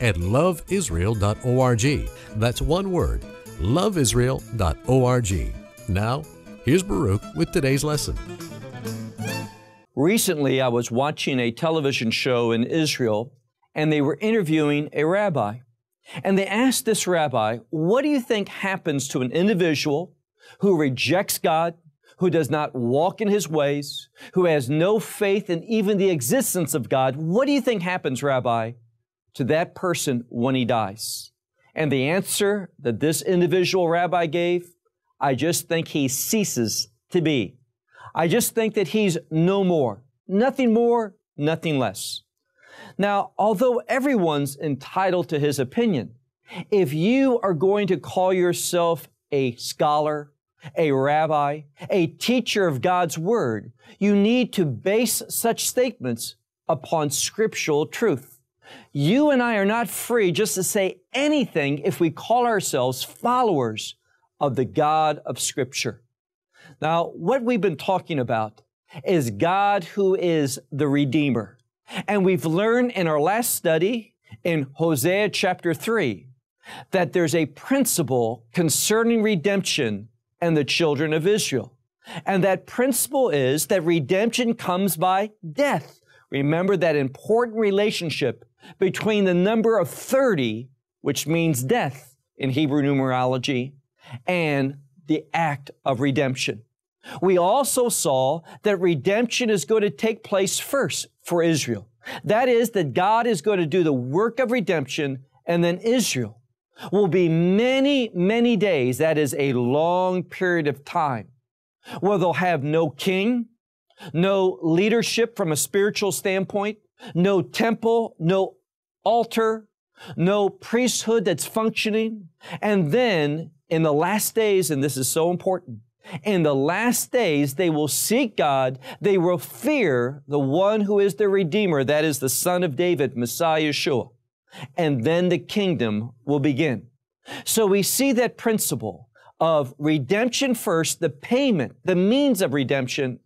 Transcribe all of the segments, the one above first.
at loveisrael.org. That's one word, loveisrael.org. Now, here's Baruch with today's lesson. Recently, I was watching a television show in Israel, and they were interviewing a rabbi. And they asked this rabbi, What do you think happens to an individual who rejects God, who does not walk in his ways, who has no faith in even the existence of God? What do you think happens, Rabbi? to that person when he dies? And the answer that this individual rabbi gave, I just think he ceases to be. I just think that he's no more, nothing more, nothing less. Now, although everyone's entitled to his opinion, if you are going to call yourself a scholar, a rabbi, a teacher of God's word, you need to base such statements upon scriptural truth. You and I are not free just to say anything if we call ourselves followers of the God of Scripture. Now, what we've been talking about is God who is the Redeemer. And we've learned in our last study in Hosea chapter 3 that there's a principle concerning redemption and the children of Israel. And that principle is that redemption comes by death. Remember that important relationship between the number of 30, which means death in Hebrew numerology, and the act of redemption. We also saw that redemption is going to take place first for Israel. That is, that God is going to do the work of redemption, and then Israel will be many, many days, that is a long period of time, where they'll have no king, no leadership from a spiritual standpoint, no temple, no altar, no priesthood that's functioning. And then in the last days, and this is so important, in the last days, they will seek God. They will fear the one who is the Redeemer, that is the Son of David, Messiah Yeshua. And then the kingdom will begin. So we see that principle of redemption first, the payment, the means of redemption,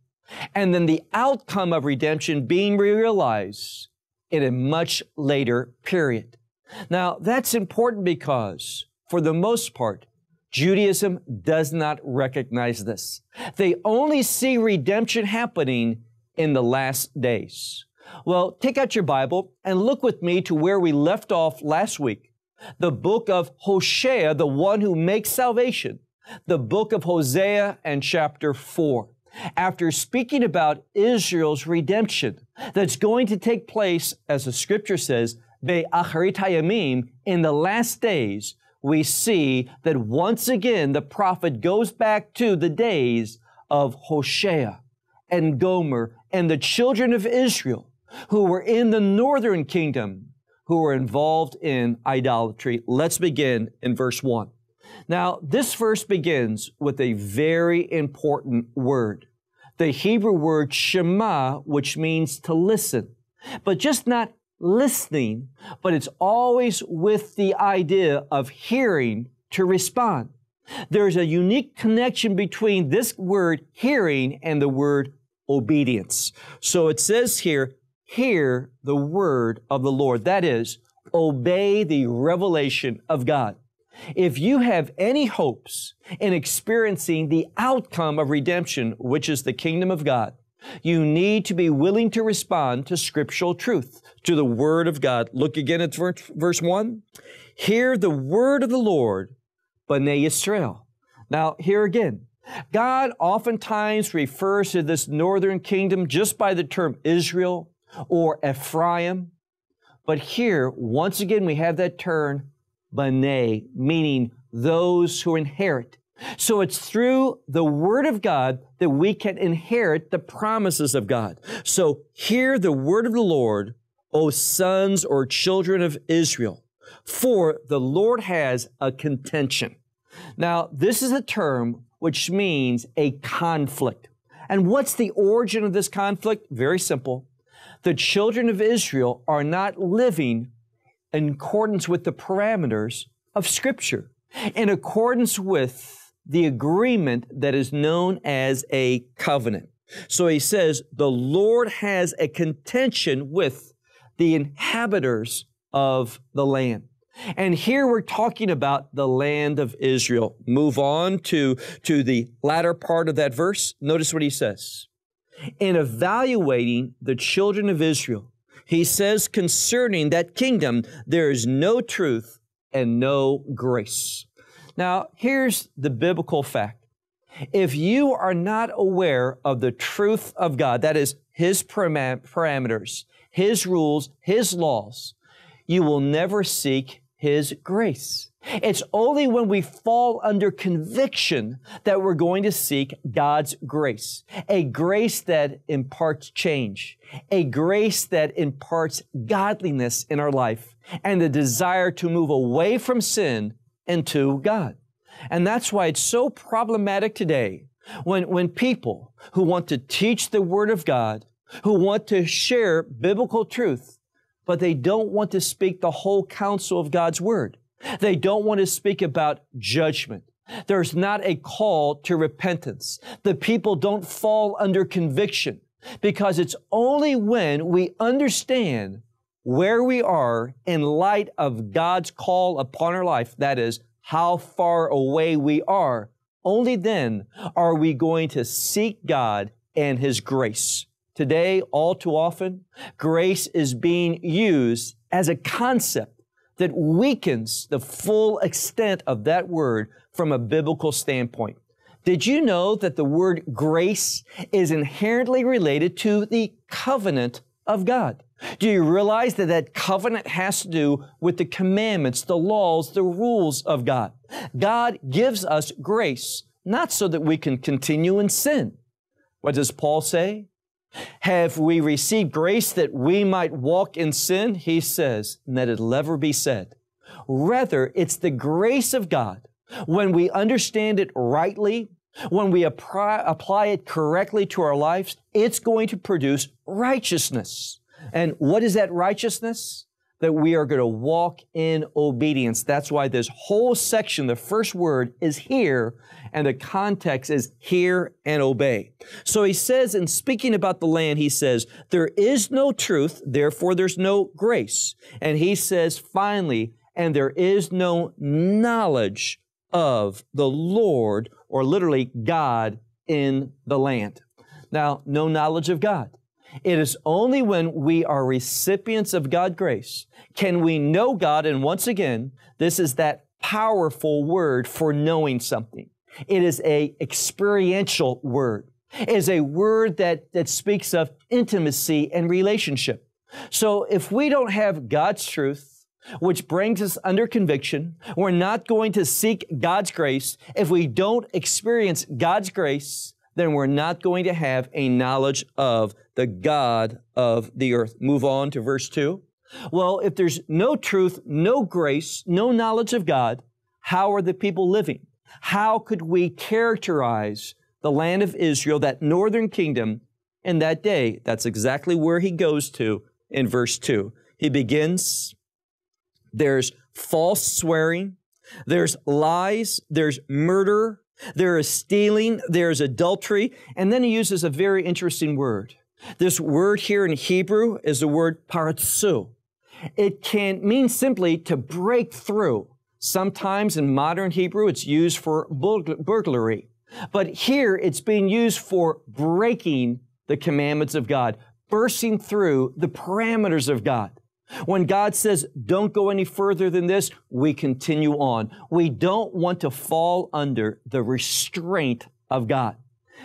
and then the outcome of redemption being realized in a much later period. Now, that's important because, for the most part, Judaism does not recognize this. They only see redemption happening in the last days. Well, take out your Bible and look with me to where we left off last week. The book of Hosea, the one who makes salvation. The book of Hosea and chapter 4 after speaking about Israel's redemption that's going to take place, as the scripture says, in the last days, we see that once again the prophet goes back to the days of Hoshea and Gomer and the children of Israel who were in the northern kingdom who were involved in idolatry. Let's begin in verse 1. Now, this verse begins with a very important word the Hebrew word shema, which means to listen, but just not listening, but it's always with the idea of hearing to respond. There's a unique connection between this word hearing and the word obedience. So it says here, hear the word of the Lord. That is, obey the revelation of God. If you have any hopes in experiencing the outcome of redemption, which is the kingdom of God, you need to be willing to respond to scriptural truth, to the word of God. Look again at verse 1. Hear the word of the Lord, B'nai Yisrael. Now, here again, God oftentimes refers to this northern kingdom just by the term Israel or Ephraim. But here, once again, we have that turn b'nei, meaning those who inherit. So it's through the Word of God that we can inherit the promises of God. So hear the Word of the Lord, O sons or children of Israel, for the Lord has a contention. Now, this is a term which means a conflict. And what's the origin of this conflict? Very simple. The children of Israel are not living in accordance with the parameters of Scripture, in accordance with the agreement that is known as a covenant. So he says, the Lord has a contention with the inhabitants of the land. And here we're talking about the land of Israel. Move on to, to the latter part of that verse. Notice what he says. In evaluating the children of Israel, he says concerning that kingdom, there is no truth and no grace. Now, here's the biblical fact. If you are not aware of the truth of God, that is, His param- parameters, His rules, His laws, you will never seek his grace. It's only when we fall under conviction that we're going to seek God's grace, a grace that imparts change, a grace that imparts godliness in our life, and the desire to move away from sin into God. And that's why it's so problematic today when, when people who want to teach the Word of God, who want to share biblical truth, but they don't want to speak the whole counsel of God's word. They don't want to speak about judgment. There's not a call to repentance. The people don't fall under conviction because it's only when we understand where we are in light of God's call upon our life, that is, how far away we are, only then are we going to seek God and His grace. Today, all too often, grace is being used as a concept that weakens the full extent of that word from a biblical standpoint. Did you know that the word grace is inherently related to the covenant of God? Do you realize that that covenant has to do with the commandments, the laws, the rules of God? God gives us grace, not so that we can continue in sin. What does Paul say? Have we received grace that we might walk in sin? He says, and that it'll never be said. Rather, it's the grace of God. When we understand it rightly, when we apply, apply it correctly to our lives, it's going to produce righteousness. And what is that righteousness? that we are going to walk in obedience. That's why this whole section, the first word is here, and the context is hear and obey. So he says, in speaking about the land, he says, there is no truth, therefore there's no grace. And he says, finally, and there is no knowledge of the Lord, or literally God, in the land. Now, no knowledge of God. It is only when we are recipients of God's grace can we know God. And once again, this is that powerful word for knowing something. It is a experiential word. It is a word that, that speaks of intimacy and relationship. So if we don't have God's truth, which brings us under conviction, we're not going to seek God's grace. If we don't experience God's grace, then we're not going to have a knowledge of the God of the earth. Move on to verse 2. Well, if there's no truth, no grace, no knowledge of God, how are the people living? How could we characterize the land of Israel, that northern kingdom, in that day? That's exactly where he goes to in verse 2. He begins, there's false swearing, there's lies, there's murder, there is stealing, there is adultery, and then he uses a very interesting word. This word here in Hebrew is the word paratsu. It can mean simply to break through. Sometimes in modern Hebrew, it's used for burglary. But here, it's being used for breaking the commandments of God, bursting through the parameters of God. When God says, don't go any further than this, we continue on. We don't want to fall under the restraint of God.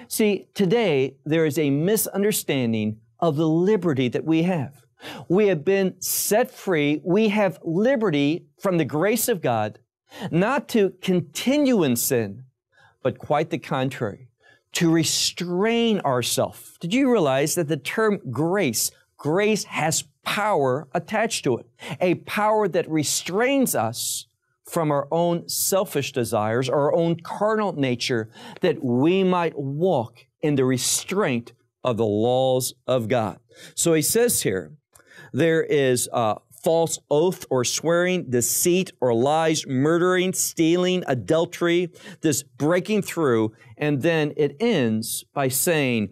See, today there is a misunderstanding of the liberty that we have. We have been set free. We have liberty from the grace of God, not to continue in sin, but quite the contrary, to restrain ourselves. Did you realize that the term grace, grace has power attached to it, a power that restrains us from our own selfish desires, our own carnal nature, that we might walk in the restraint of the laws of God. So he says here, there is a false oath or swearing, deceit or lies, murdering, stealing, adultery, this breaking through. And then it ends by saying,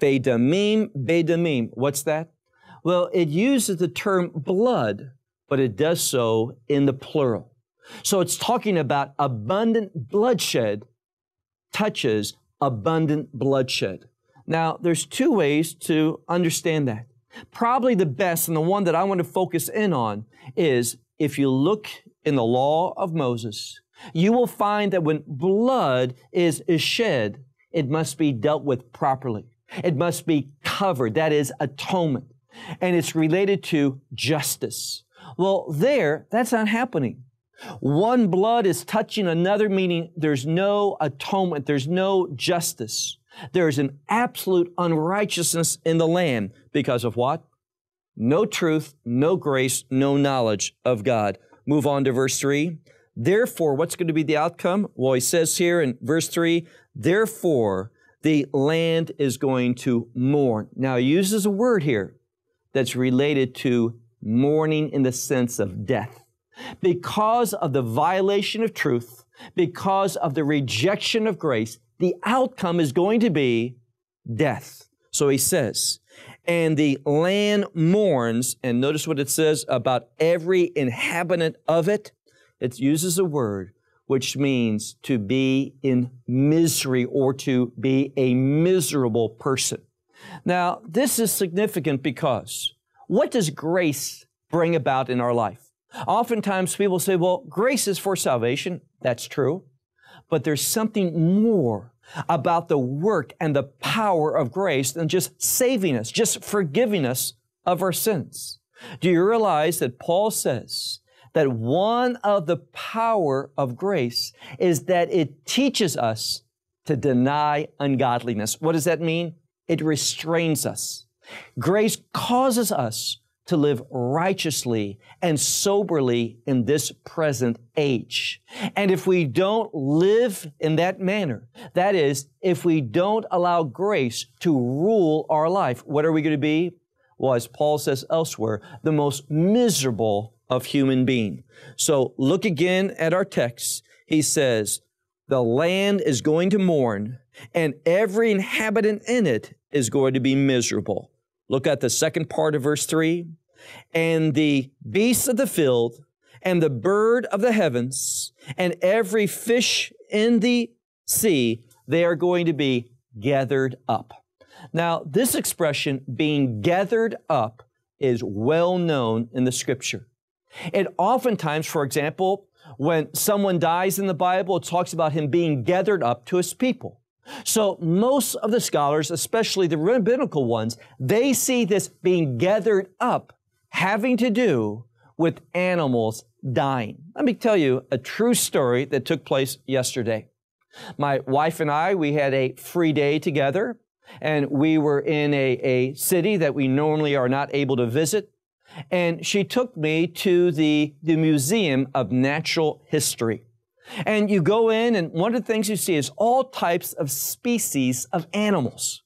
Bedamim, Bedamim. What's that? Well, it uses the term blood, but it does so in the plural. So it's talking about abundant bloodshed touches abundant bloodshed. Now, there's two ways to understand that. Probably the best and the one that I want to focus in on is if you look in the law of Moses, you will find that when blood is, is shed, it must be dealt with properly. It must be covered. That is atonement and it's related to justice. Well, there, that's not happening. One blood is touching another, meaning there's no atonement, there's no justice. There is an absolute unrighteousness in the land because of what? No truth, no grace, no knowledge of God. Move on to verse 3. Therefore, what's going to be the outcome? Well, he says here in verse 3 therefore, the land is going to mourn. Now, he uses a word here that's related to mourning in the sense of death. Because of the violation of truth, because of the rejection of grace, the outcome is going to be death. So he says, and the land mourns, and notice what it says about every inhabitant of it. It uses a word which means to be in misery or to be a miserable person. Now, this is significant because what does grace bring about in our life? Oftentimes people say, well, grace is for salvation. That's true. But there's something more about the work and the power of grace than just saving us, just forgiving us of our sins. Do you realize that Paul says that one of the power of grace is that it teaches us to deny ungodliness. What does that mean? it restrains us. Grace causes us to live righteously and soberly in this present age. And if we don't live in that manner, that is, if we don't allow grace to rule our life, what are we going to be? Well, as Paul says elsewhere, the most miserable of human being. So look again at our text. He says, the land is going to mourn and every inhabitant in it is going to be miserable. Look at the second part of verse 3. And the beasts of the field, and the bird of the heavens, and every fish in the sea, they are going to be gathered up. Now, this expression, being gathered up, is well known in the scripture. It oftentimes, for example, when someone dies in the Bible, it talks about him being gathered up to his people. So most of the scholars, especially the rabbinical ones, they see this being gathered up having to do with animals dying. Let me tell you a true story that took place yesterday. My wife and I, we had a free day together and we were in a, a city that we normally are not able to visit. And she took me to the, the Museum of Natural History. And you go in, and one of the things you see is all types of species of animals.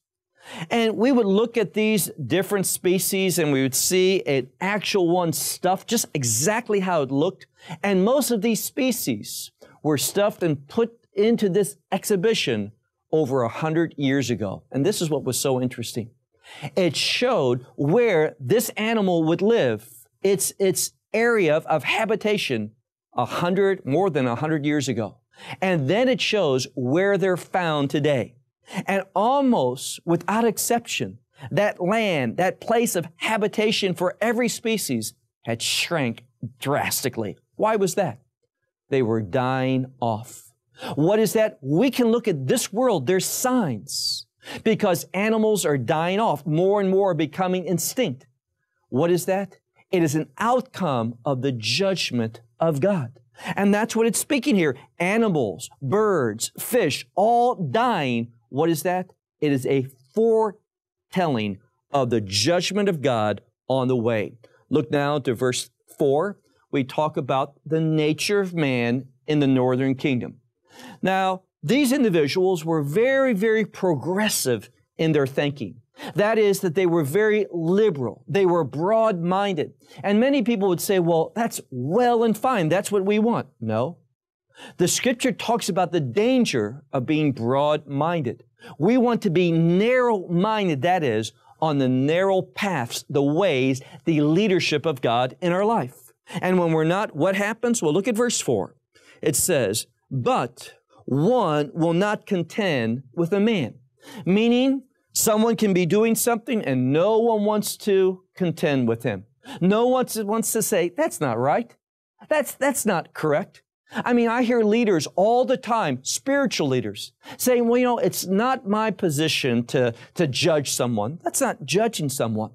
And we would look at these different species and we would see an actual one stuffed, just exactly how it looked. And most of these species were stuffed and put into this exhibition over a hundred years ago. And this is what was so interesting. It showed where this animal would live, its, its area of, of habitation, a hundred, more than a hundred years ago. And then it shows where they're found today. And almost without exception, that land, that place of habitation for every species had shrank drastically. Why was that? They were dying off. What is that? We can look at this world, there's signs, because animals are dying off, more and more becoming extinct. What is that? It is an outcome of the judgment of God. And that's what it's speaking here. Animals, birds, fish, all dying. What is that? It is a foretelling of the judgment of God on the way. Look now to verse 4. We talk about the nature of man in the northern kingdom. Now, these individuals were very, very progressive in their thinking. That is, that they were very liberal, they were broad minded. And many people would say, well, that's well and fine, that's what we want. No. The scripture talks about the danger of being broad minded. We want to be narrow minded, that is, on the narrow paths, the ways, the leadership of God in our life. And when we're not, what happens? Well, look at verse 4. It says, But one will not contend with a man, meaning Someone can be doing something and no one wants to contend with him. No one wants to say, that's not right. That's, that's not correct. I mean, I hear leaders all the time, spiritual leaders, saying, well, you know, it's not my position to, to judge someone. That's not judging someone.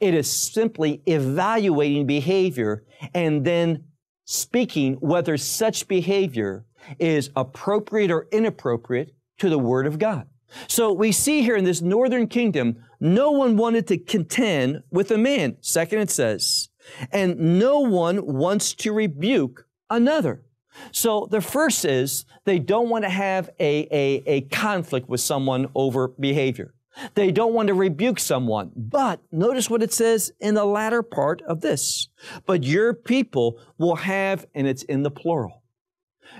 It is simply evaluating behavior and then speaking whether such behavior is appropriate or inappropriate to the Word of God. So we see here in this northern kingdom, no one wanted to contend with a man. Second, it says, and no one wants to rebuke another. So the first is they don't want to have a, a, a conflict with someone over behavior. They don't want to rebuke someone. But notice what it says in the latter part of this. But your people will have, and it's in the plural,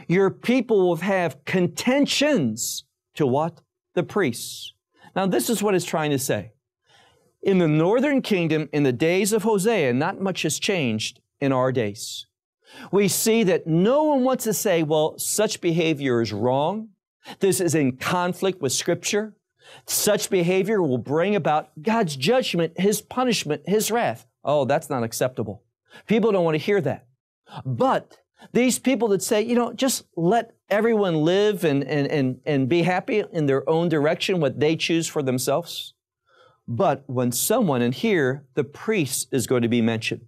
your people will have contentions to what? the priests. Now, this is what it's trying to say. In the northern kingdom, in the days of Hosea, not much has changed in our days. We see that no one wants to say, well, such behavior is wrong. This is in conflict with Scripture. Such behavior will bring about God's judgment, His punishment, His wrath. Oh, that's not acceptable. People don't want to hear that. But these people that say, you know, just let everyone live and, and, and, and be happy in their own direction, what they choose for themselves. But when someone, and here the priest is going to be mentioned.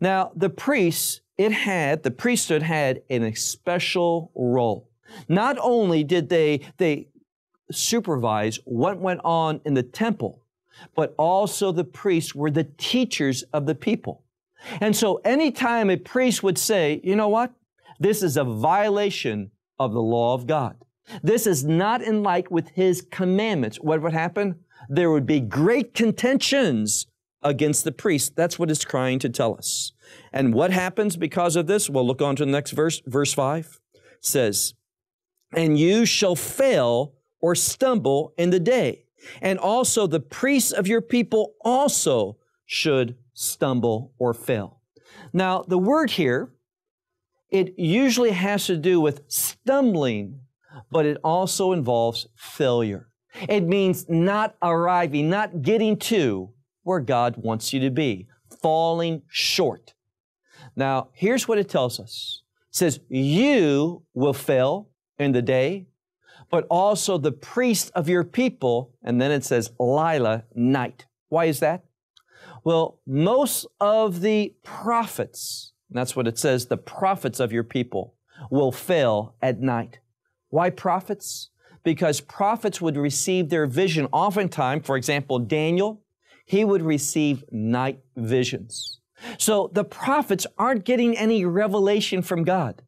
Now, the priest, it had, the priesthood had an special role. Not only did they, they supervise what went on in the temple, but also the priests were the teachers of the people. And so anytime a priest would say, you know what? This is a violation of the law of God. This is not in like with his commandments. What would happen? There would be great contentions against the priest. That's what it's trying to tell us. And what happens because of this? Well, look on to the next verse, verse 5 says, And you shall fail or stumble in the day, and also the priests of your people also should stumble, or fail. Now, the word here, it usually has to do with stumbling, but it also involves failure. It means not arriving, not getting to where God wants you to be, falling short. Now, here's what it tells us. It says, you will fail in the day, but also the priest of your people. And then it says, Lila, night. Why is that? Well, most of the prophets, that's what it says, the prophets of your people will fail at night. Why prophets? Because prophets would receive their vision. Oftentimes, for example, Daniel, he would receive night visions. So the prophets aren't getting any revelation from God.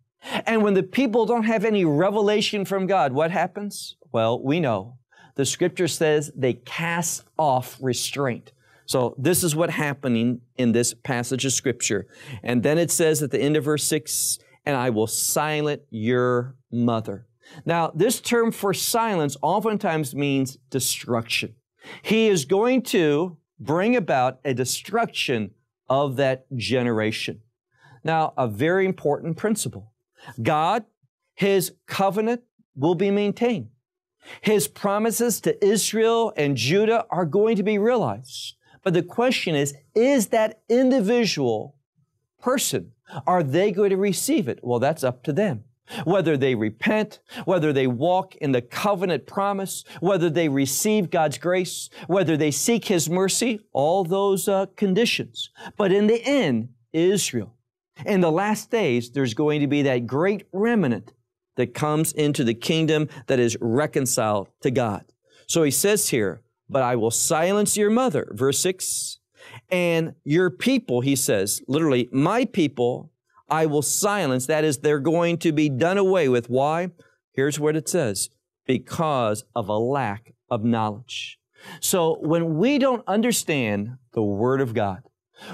And when the people don't have any revelation from God, what happens? Well, we know. The scripture says they cast off restraint. So this is what happening in this passage of scripture. And then it says at the end of verse 6, and I will silence your mother. Now, this term for silence oftentimes means destruction. He is going to bring about a destruction of that generation. Now, a very important principle. God, His covenant will be maintained. His promises to Israel and Judah are going to be realized. But the question is is that individual person, are they going to receive it? Well, that's up to them. Whether they repent, whether they walk in the covenant promise, whether they receive God's grace, whether they seek His mercy, all those uh, conditions. But in the end, Israel. In the last days, there's going to be that great remnant that comes into the kingdom that is reconciled to God. So he says here, but I will silence your mother. Verse 6. And your people, he says, literally, my people, I will silence. That is, they're going to be done away with. Why? Here's what it says because of a lack of knowledge. So when we don't understand the Word of God,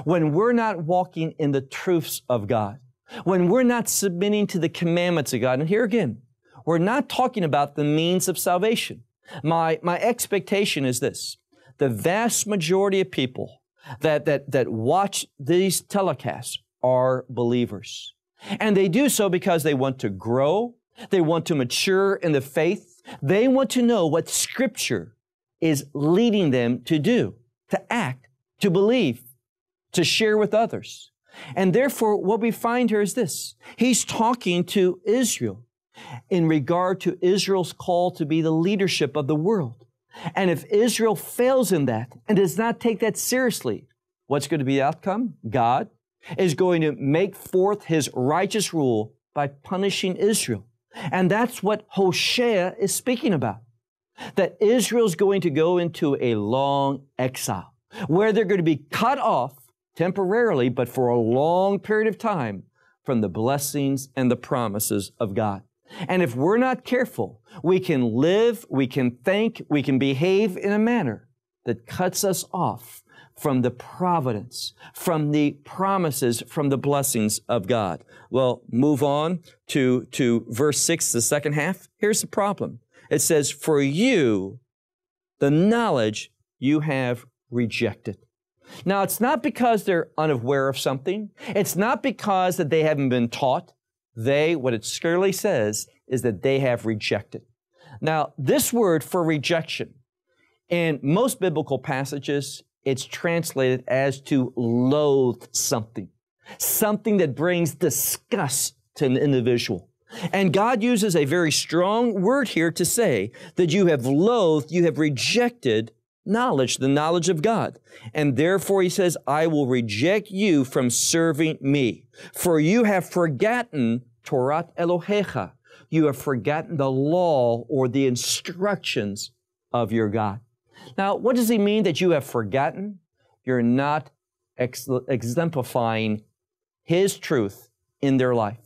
when we're not walking in the truths of God, when we're not submitting to the commandments of God, and here again, we're not talking about the means of salvation. My, my expectation is this the vast majority of people that, that, that watch these telecasts are believers. And they do so because they want to grow, they want to mature in the faith, they want to know what Scripture is leading them to do, to act, to believe, to share with others. And therefore, what we find here is this He's talking to Israel in regard to Israel's call to be the leadership of the world. And if Israel fails in that and does not take that seriously, what's going to be the outcome? God is going to make forth his righteous rule by punishing Israel. And that's what Hosea is speaking about. That Israel's going to go into a long exile where they're going to be cut off temporarily, but for a long period of time from the blessings and the promises of God. And if we're not careful, we can live, we can think, we can behave in a manner that cuts us off from the providence, from the promises, from the blessings of God. Well, move on to, to verse 6, the second half. Here's the problem it says, For you, the knowledge you have rejected. Now, it's not because they're unaware of something. It's not because that they haven't been taught. They, what it clearly says, is that they have rejected. Now, this word for rejection, in most biblical passages, it's translated as to loathe something, something that brings disgust to an individual. And God uses a very strong word here to say that you have loathed, you have rejected knowledge, the knowledge of God. And therefore he says, I will reject you from serving me, for you have forgotten Torah Elohecha. You have forgotten the law or the instructions of your God. Now, what does he mean that you have forgotten? You're not exemplifying his truth in their life.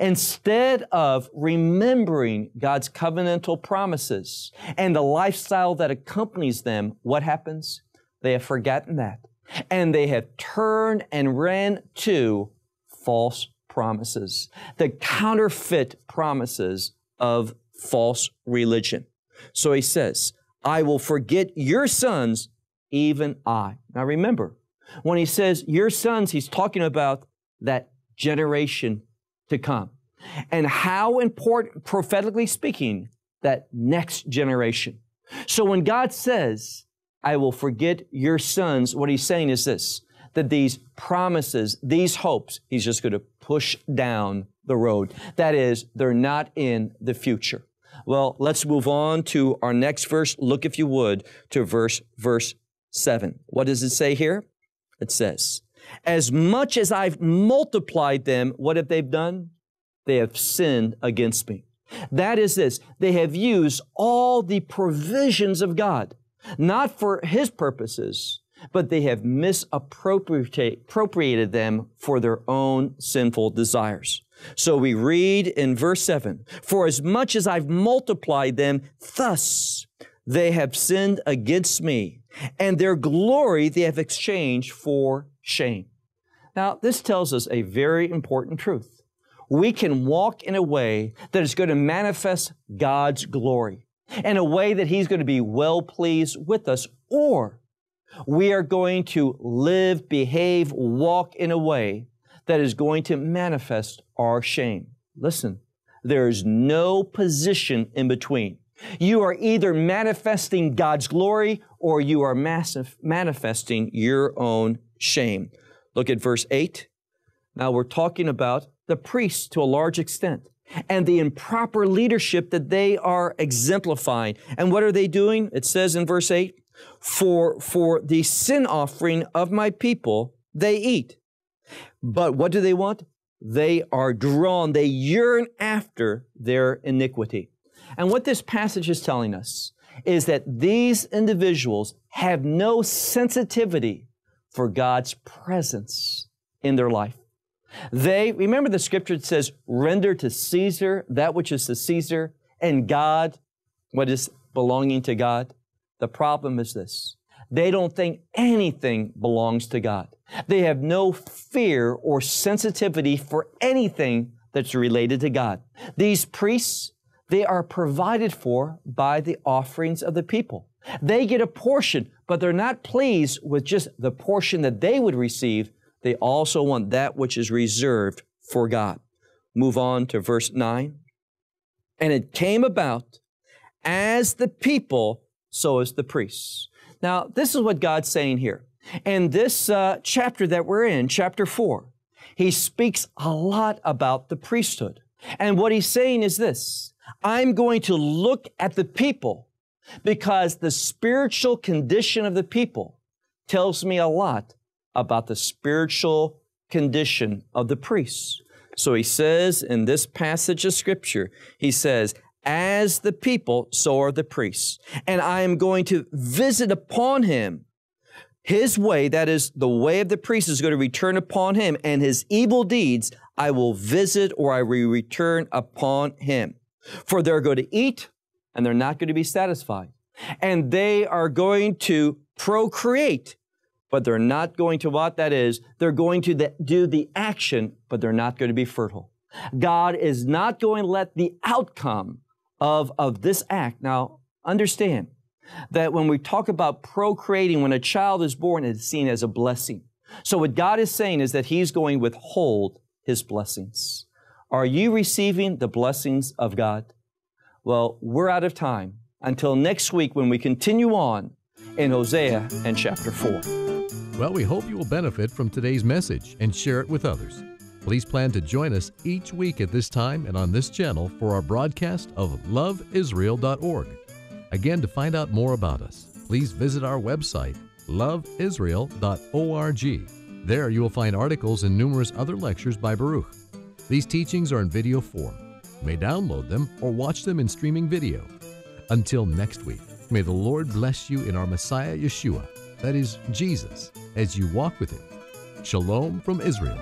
Instead of remembering God's covenantal promises and the lifestyle that accompanies them, what happens? They have forgotten that. And they have turned and ran to false promises, the counterfeit promises of false religion. So he says, I will forget your sons, even I. Now remember, when he says your sons, he's talking about that generation to come and how important, prophetically speaking, that next generation. So when God says, I will forget your sons, what he's saying is this that these promises, these hopes, he's just going to push down the road. That is, they're not in the future. Well, let's move on to our next verse. Look, if you would, to verse, verse 7. What does it say here? It says, as much as I've multiplied them, what have they done? They have sinned against me. That is this, they have used all the provisions of God, not for His purposes, but they have misappropriated them for their own sinful desires. So we read in verse 7 For as much as I've multiplied them, thus they have sinned against me, and their glory they have exchanged for shame. Now, this tells us a very important truth. We can walk in a way that is going to manifest God's glory, in a way that He's going to be well pleased with us, or we are going to live, behave, walk in a way that is going to manifest our shame. Listen, there is no position in between. You are either manifesting God's glory or you are manifesting your own shame. Look at verse 8. Now we're talking about the priests to a large extent and the improper leadership that they are exemplifying. And what are they doing? It says in verse 8, for, for the sin offering of my people, they eat. But what do they want? They are drawn, they yearn after their iniquity. And what this passage is telling us is that these individuals have no sensitivity for God's presence in their life. They, remember the scripture says, render to Caesar that which is to Caesar and God what is belonging to God. The problem is this they don't think anything belongs to God. They have no fear or sensitivity for anything that's related to God. These priests, they are provided for by the offerings of the people. They get a portion but they're not pleased with just the portion that they would receive. They also want that which is reserved for God. Move on to verse 9. And it came about as the people, so as the priests. Now, this is what God's saying here. And this uh, chapter that we're in, chapter 4, he speaks a lot about the priesthood. And what he's saying is this I'm going to look at the people because the spiritual condition of the people tells me a lot about the spiritual condition of the priests. So he says in this passage of scripture, he says, as the people, so are the priests. And I am going to visit upon him his way, that is, the way of the priest, is going to return upon him, and his evil deeds I will visit or I will return upon him. For they're going to eat, and they're not going to be satisfied. And they are going to procreate, but they're not going to what that is. They're going to the, do the action, but they're not going to be fertile. God is not going to let the outcome of, of this act. Now, understand that when we talk about procreating, when a child is born, it's seen as a blessing. So, what God is saying is that He's going to withhold His blessings. Are you receiving the blessings of God? Well, we're out of time. Until next week when we continue on in Hosea and chapter 4. Well, we hope you will benefit from today's message and share it with others. Please plan to join us each week at this time and on this channel for our broadcast of loveisrael.org. Again, to find out more about us, please visit our website, loveisrael.org. There you will find articles and numerous other lectures by Baruch. These teachings are in video form may download them, or watch them in streaming video. Until next week, may the Lord bless you in our Messiah Yeshua, that is, Jesus, as you walk with Him. Shalom from Israel.